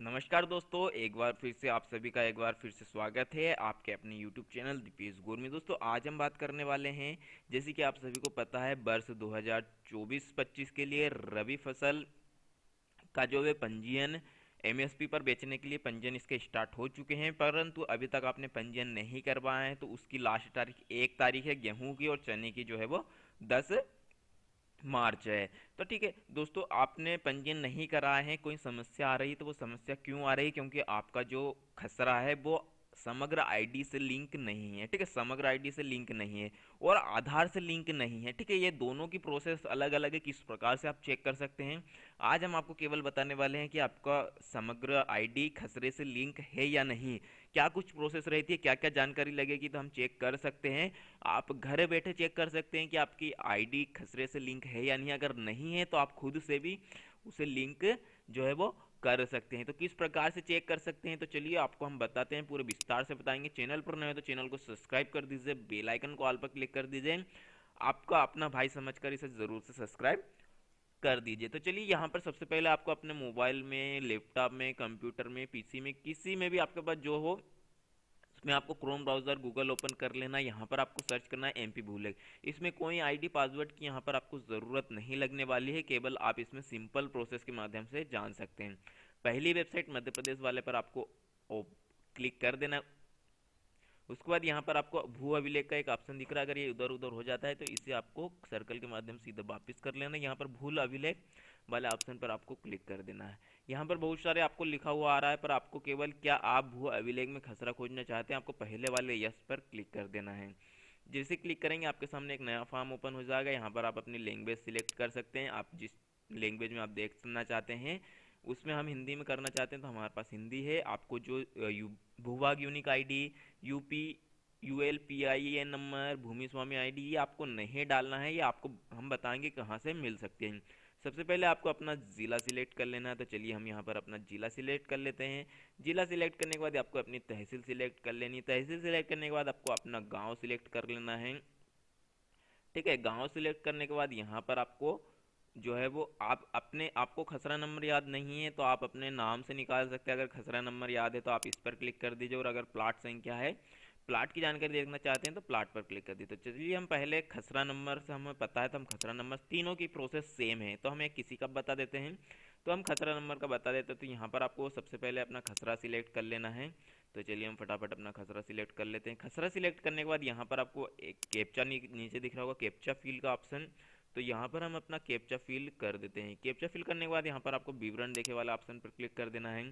नमस्कार दोस्तों एक बार फिर से आप सभी का एक बार फिर से स्वागत है आपके अपने YouTube चैनल दीपेश गोर में दोस्तों आज हम बात करने वाले हैं जैसे कि आप सभी को पता है वर्ष 2024-25 के लिए रबी फसल का जो है पंजीयन एम पर बेचने के लिए पंजीयन इसके स्टार्ट हो चुके हैं परंतु अभी तक आपने पंजीयन नहीं करवाया है तो उसकी लास्ट तारीख एक तारीख है गेहूँ की और चने की जो है वो दस मार्च है तो ठीक है दोस्तों आपने पंजीयन नहीं कराया है कोई समस्या आ रही है तो वो समस्या क्यों आ रही है क्योंकि आपका जो खसरा है वो समग्र आईडी से लिंक नहीं है ठीक है समग्र आईडी से लिंक नहीं है और आधार से लिंक नहीं है ठीक है ये दोनों की प्रोसेस अलग अलग है किस प्रकार से आप चेक कर सकते हैं आज हम आपको केवल बताने वाले हैं कि आपका समग्र आईडी खसरे से लिंक है या नहीं क्या कुछ प्रोसेस रहती है क्या क्या जानकारी लगेगी तो हम चेक कर सकते हैं आप घर बैठे चेक कर सकते हैं कि आपकी आई खसरे से लिंक है या नहीं अगर नहीं है तो आप खुद से भी उसे लिंक जो है वो कर सकते हैं तो किस प्रकार से चेक कर सकते हैं तो चलिए आपको हम बताते हैं पूरे विस्तार से बताएंगे चैनल पर नए तो चैनल को सब्सक्राइब कर दीजिए बेल आइकन को ऑल पर क्लिक कर दीजिए आपका अपना भाई कर इसे ज़रूर से सब्सक्राइब कर दीजिए तो चलिए यहाँ पर सबसे पहले आपको अपने मोबाइल में लैपटॉप में कंप्यूटर में पीसी में किसी में भी आपके पास जो हो इसमें आपको क्रोम ब्राउज़र गूगल ओपन कर लेना यहाँ पर आपको सर्च करना है एम पी भूलेग इसमें कोई आईडी पासवर्ड की यहाँ पर आपको ज़रूरत नहीं लगने वाली है केवल आप इसमें सिंपल प्रोसेस के माध्यम से जान सकते हैं पहली वेबसाइट मध्य प्रदेश वाले पर आपको क्लिक कर देना उसके बाद यहाँ पर आपको भू अभिलेख का एक ऑप्शन दिख रहा है अगर ये उधर उधर हो जाता है तो इसे आपको सर्कल के माध्यम से इधर वापस कर लेना यहाँ पर भूल अभिलेख वाले ऑप्शन पर आपको क्लिक कर देना है यहाँ पर बहुत सारे आपको लिखा हुआ आ रहा है पर आपको केवल क्या आप भू अभिलेख में खसरा खोजना चाहते हैं आपको पहले वाले यस पर क्लिक कर देना है जैसे क्लिक करेंगे आपके सामने एक नया फॉर्म ओपन हो जाएगा यहाँ पर आप अपनी लैंग्वेज सिलेक्ट कर सकते हैं आप जिस लैंग्वेज में आप देखना चाहते हैं उसमें हम हिंदी में करना चाहते हैं तो हमारे पास हिंदी है आपको जो यू भूभाग unique ID UP U L P I N number भूमि स्वामी आई डी ये आपको नहीं डालना है ये आपको हम बताएंगे कहाँ से मिल सकते हैं सबसे पहले आपको अपना ज़िला सिलेक्ट कर लेना है तो चलिए हम यहाँ पर अपना ज़िला सिलेक्ट कर लेते हैं ज़िला सिलेक्ट करने के बाद आपको अपनी तहसील सिलेक्ट कर लेनी है तहसील सिलेक्ट करने के बाद आपको अपना गाँव सिलेक्ट कर लेना है ठीक है गाँव सिलेक्ट करने के बाद यहाँ पर आपको जो है वो आप अपने आपको खसरा नंबर याद नहीं है तो आप अपने नाम से निकाल सकते हैं अगर खसरा नंबर याद है तो आप इस पर क्लिक कर दीजिए और अगर प्लाट संख्या है प्लाट की जानकारी देखना चाहते हैं तो प्लाट पर क्लिक कर दी तो चलिए हम पहले खसरा नंबर से हमें पता है तो हम खसरा नंबर तीनों की प्रोसेस सेम है तो हम एक किसी का बता देते हैं तो हम खसरा नंबर का बता देते हैं तो यहाँ पर आपको सबसे पहले अपना खसरा सिलेक्ट कर लेना है तो चलिए हम फटाफट अपना खसरा सिलेक्ट कर लेते हैं खसरा सिलेक्ट करने के बाद यहाँ पर आपको एक कैप्चा नीचे दिख रहा होगा कैप्चा फील का ऑप्शन तो यहाँ पर हम अपना कैप्चा फिल कर देते हैं कैप्चा फिल करने के बाद यहाँ पर आपको विवरण देखे वाला ऑप्शन पर क्लिक कर देना है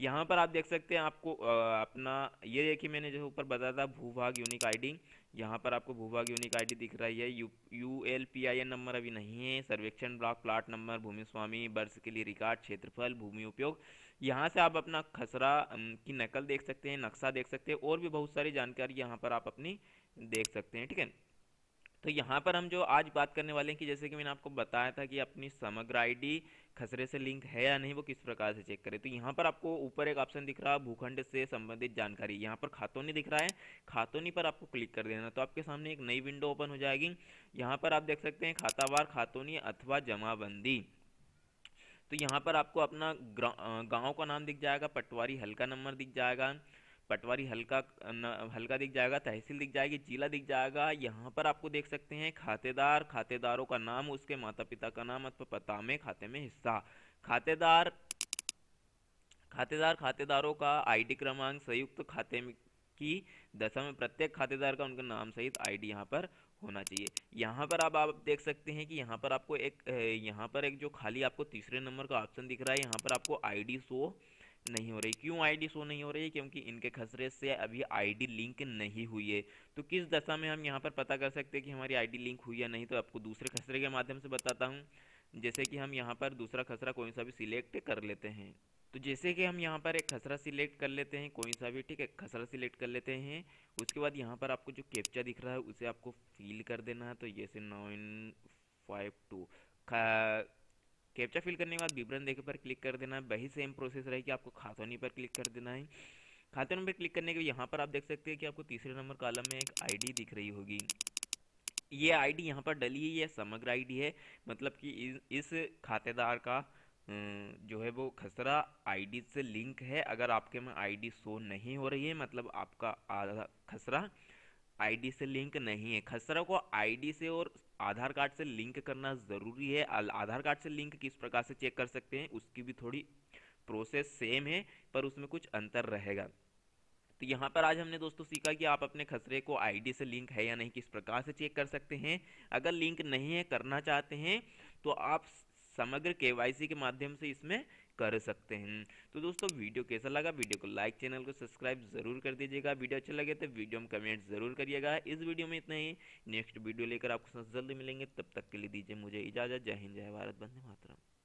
यहाँ पर आप देख सकते हैं आपको अपना ये देखिए मैंने जो ऊपर बताया था भूभाग यूनिक आईडी यहाँ पर आपको भूभाग यूनिक आईडी दिख रही है U U L P I N number अभी नहीं है सर्वेक्षण ब्लॉक प्लाट नंबर भूमि स्वामी वर्ष के लिए रिकॉर्ड क्षेत्रफल भूमि उपयोग यहाँ से आप अपना खसरा की नकल देख सकते हैं नक्शा देख सकते हैं और भी बहुत सारी जानकारी यहाँ पर आप अपनी देख सकते हैं ठीक है तो यहाँ पर हम जो आज बात करने वाले हैं कि जैसे कि मैंने आपको बताया था कि अपनी समग्र आईडी खसरे से लिंक है या नहीं वो किस प्रकार से चेक करें तो यहाँ पर आपको ऊपर एक ऑप्शन दिख रहा है भूखंड से संबंधित जानकारी यहाँ पर खातोनी दिख रहा है खातोनी पर आपको क्लिक कर देना तो आपके सामने एक नई विंडो ओपन हो जाएगी यहाँ पर आप देख सकते हैं खातावार खातोनी अथवा जमाबंदी तो यहाँ पर आपको अपना गांव का नाम दिख जाएगा पटवारी हल्का नंबर दिख जाएगा पटवारी हल्का न, हल्का दिख जाएगा तहसील दिख जाएगी जिला दिख जाएगा यहाँ पर आपको देख सकते हैं खातेदार खातेदारों का नाम उसके माता पिता का नाम अथवा पता में खाते में हिस्सा खातेदार खातेदार खातेदारों का आईडी क्रमांक संयुक्त खाते की दशा में प्रत्येक खातेदार का उनका नाम सहित आईडी यहाँ पर होना चाहिए यहाँ पर आप आप देख सकते हैं कि यहाँ पर आपको एक यहाँ पर एक जो खाली आपको तीसरे नंबर का ऑप्शन दिख रहा है यहाँ पर आपको आईडी शो नहीं हो रही क्यों आईडी शो नहीं हो रही है क्योंकि इनके खसरे से अभी आईडी लिंक नहीं हुई है तो किस दशा में हम यहाँ पर पता कर सकते हैं कि हमारी आईडी लिंक हुई या नहीं तो आपको दूसरे खसरे के माध्यम से बताता हूँ जैसे कि हम यहाँ पर दूसरा खसरा कोई सा भी सिलेक्ट कर लेते हैं तो जैसे कि हम यहाँ पर एक खसरा सिलेक्ट कर लेते हैं कोई सा भी ठीक है खसरा सिलेक्ट कर लेते हैं उसके बाद यहाँ पर आपको जो कैप्चा दिख रहा है उसे आपको फील कर देना है तो जैसे nine five two captcha fill करने के बाद विवरण देखे पर क्लिक कर देना है वही सेम प्रोसेस रहेगी आपको खातौनी पर क्लिक कर देना है खाते नंबर क्लिक करने के बाद यहाँ पर आप देख सकते हैं कि आपको तीसरे नंबर कॉलम में एक आईडी दिख रही होगी ये आईडी यहाँ पर डली है यह समग्र आईडी है मतलब कि इस खातेदार का हम्म, जो है वो खसरा आईडी से लिंक है अगर आपके में आईडी शो नहीं हो रही है मतलब आपका आधा खसरा आईडी से लिंक नहीं है खसरा को आईडी से और आधार कार्ड से लिंक करना ज़रूरी है आधार कार्ड से लिंक किस प्रकार से चेक कर सकते हैं उसकी भी थोड़ी प्रोसेस सेम है पर उसमें कुछ अंतर रहेगा तो यहाँ पर आज हमने दोस्तों सीखा कि आप अपने खसरे को आईडी से लिंक है या नहीं किस प्रकार से चेक कर सकते हैं अगर लिंक नहीं है करना चाहते हैं तो आप समग्र केवाईसी के माध्यम से इसमें कर सकते हैं तो दोस्तों वीडियो कैसा लगा वीडियो को लाइक चैनल को सब्सक्राइब ज़रूर कर दीजिएगा वीडियो अच्छा लगे तो वीडियो में कमेंट ज़रूर करिएगा इस वीडियो में इतना ही नेक्स्ट वीडियो लेकर आपको जल्दी मिलेंगे तब तक के लिए दीजिए मुझे इजाज़त जय हिंद जय भारत बंदे मातरम